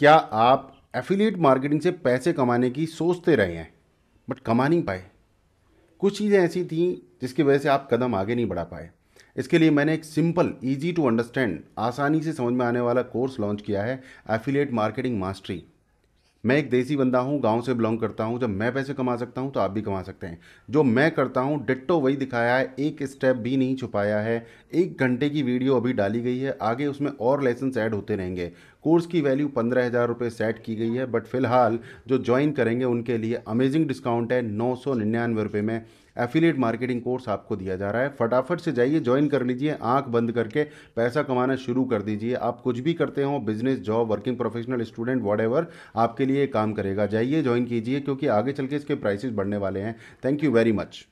क्या आप affiliate marketing से पैसे कमाने की सोचते रहे हैं बट कमा नहीं पाए कुछ चीज़ें ऐसी थी जिसकी वजह से आप कदम आगे नहीं बढ़ा पाए इसके लिए मैंने एक सिंपल इजी टू अंडरस्टैंड आसानी से समझ में आने वाला कोर्स लॉन्च किया है एफिलेट मार्केटिंग मास्टरी मैं एक देसी बंदा हूँ गांव से बिलोंग करता हूँ जब मैं पैसे कमा सकता हूँ तो आप भी कमा सकते हैं जो मैं करता हूँ डिट्टो वही दिखाया है एक स्टेप भी नहीं छुपाया है एक घंटे की वीडियो अभी डाली गई है आगे उसमें और लेसन ऐड होते रहेंगे कोर्स की वैल्यू पंद्रह हज़ार रुपये सेट की गई है बट फिलहाल जो ज्वाइन करेंगे उनके लिए अमेजिंग डिस्काउंट है नौ सौ निन्यानवे रुपये में एफिलेट मार्केटिंग कोर्स आपको दिया जा रहा है फटाफट से जाइए ज्वाइन कर लीजिए आंख बंद करके पैसा कमाना शुरू कर दीजिए आप कुछ भी करते हो business job working professional student what आपके लिए काम करेगा जाइए ज्वाइन कीजिए क्योंकि आगे चल के इसके प्राइसेस बढ़ने वाले हैं थैंक यू वेरी मच